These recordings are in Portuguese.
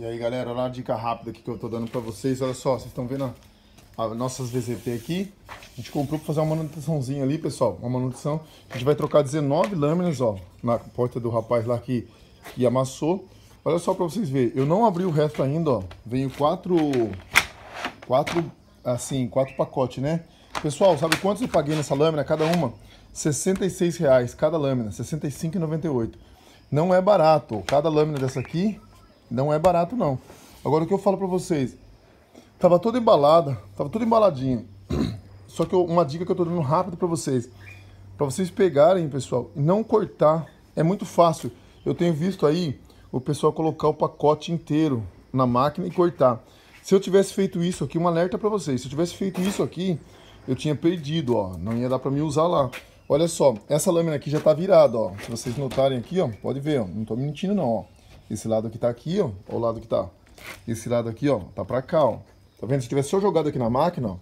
E aí, galera, olha a dica rápida aqui que eu tô dando pra vocês. Olha só, vocês estão vendo as nossas VZT aqui. A gente comprou pra fazer uma manutençãozinha ali, pessoal. Uma manutenção. A gente vai trocar 19 lâminas, ó, na porta do rapaz lá que, que amassou. Olha só pra vocês verem. Eu não abri o resto ainda, ó. Veio quatro... Quatro, assim, quatro pacotes, né? Pessoal, sabe quantos eu paguei nessa lâmina? Cada uma? R$ 66,00 cada lâmina, R$ 65,98. Não é barato. Cada lâmina dessa aqui não é barato, não. Agora, o que eu falo para vocês? Tava toda embalada, tava tudo embaladinho. Só que eu, uma dica que eu tô dando rápido para vocês. para vocês pegarem, pessoal, não cortar. É muito fácil. Eu tenho visto aí o pessoal colocar o pacote inteiro na máquina e cortar. Se eu tivesse feito isso aqui, um alerta para vocês. Se eu tivesse feito isso aqui, eu tinha perdido, ó. Não ia dar para me usar lá. Olha só, essa lâmina aqui já tá virada, ó. Se vocês notarem aqui, ó, pode ver, ó. Não tô mentindo não, ó. Esse lado aqui tá aqui, ó. Olha o lado que tá. Esse lado aqui, ó, tá pra cá, ó. Tá vendo? Se tivesse só jogado aqui na máquina, ó,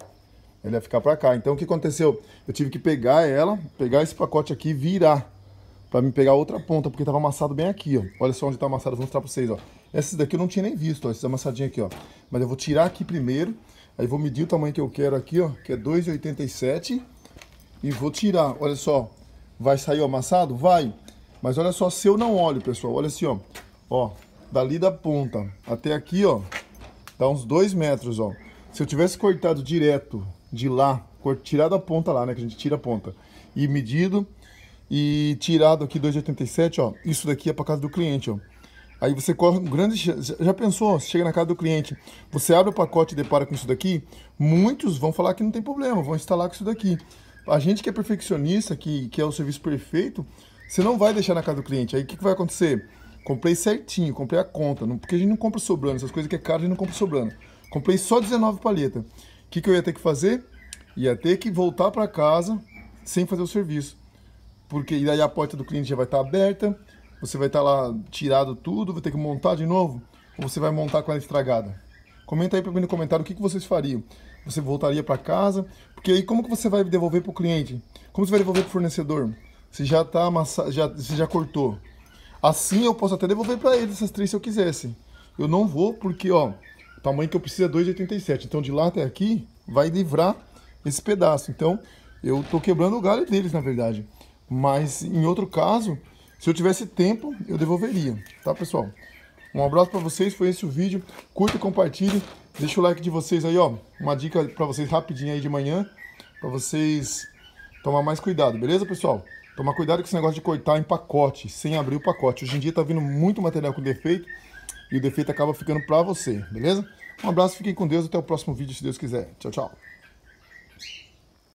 ele ia ficar pra cá. Então, o que aconteceu? Eu tive que pegar ela, pegar esse pacote aqui e virar. Pra me pegar outra ponta, porque tava amassado bem aqui, ó. Olha só onde tá amassado, vou mostrar pra vocês, ó. Esses daqui eu não tinha nem visto, ó. Esses amassadinhos aqui, ó. Mas eu vou tirar aqui primeiro. Aí vou medir o tamanho que eu quero aqui, ó. Que é 2,87. E vou tirar, olha só. Vai sair o amassado? Vai. Mas olha só, se eu não olho, pessoal. Olha assim, ó. Ó, dali da ponta até aqui, ó, dá uns 2 metros, ó. Se eu tivesse cortado direto de lá, tirado a ponta lá, né, que a gente tira a ponta, e medido, e tirado aqui 2,87, ó, isso daqui é para casa do cliente, ó. Aí você corre um grande. Já pensou? Você chega na casa do cliente, você abre o pacote e depara com isso daqui. Muitos vão falar que não tem problema, vão instalar com isso daqui. A gente que é perfeccionista, que que é o serviço perfeito, você não vai deixar na casa do cliente. Aí o que, que vai acontecer? Comprei certinho, comprei a conta. Não, porque a gente não compra sobrando, essas coisas que é caro a gente não compra sobrando. Comprei só 19 palhetas. O que, que eu ia ter que fazer? Ia ter que voltar para casa sem fazer o serviço. Porque daí a porta do cliente já vai estar tá aberta, você vai estar tá lá tirado tudo, vai ter que montar de novo, ou você vai montar com ela estragada? Comenta aí para mim no comentário o que, que vocês fariam. Você voltaria para casa? Porque aí como que você vai devolver para o cliente? Como você vai devolver para o fornecedor? Você já tá amassado, já, você já cortou. Assim eu posso até devolver para eles essas três se eu quisesse. Eu não vou porque, ó, o tamanho que eu preciso é 2,87. Então de lá até aqui vai livrar esse pedaço. Então eu tô quebrando o galho deles, na verdade. Mas em outro caso, se eu tivesse tempo, eu devolveria, tá, pessoal? Um abraço para vocês, foi esse o vídeo. Curta, e compartilhe, deixa o like de vocês aí, ó. Uma dica para vocês rapidinho aí de manhã, para vocês tomar mais cuidado, beleza, pessoal? Tomar cuidado com esse negócio de coitar em pacote, sem abrir o pacote. Hoje em dia tá vindo muito material com defeito e o defeito acaba ficando pra você, beleza? Um abraço, fiquem com Deus, até o próximo vídeo, se Deus quiser. Tchau, tchau.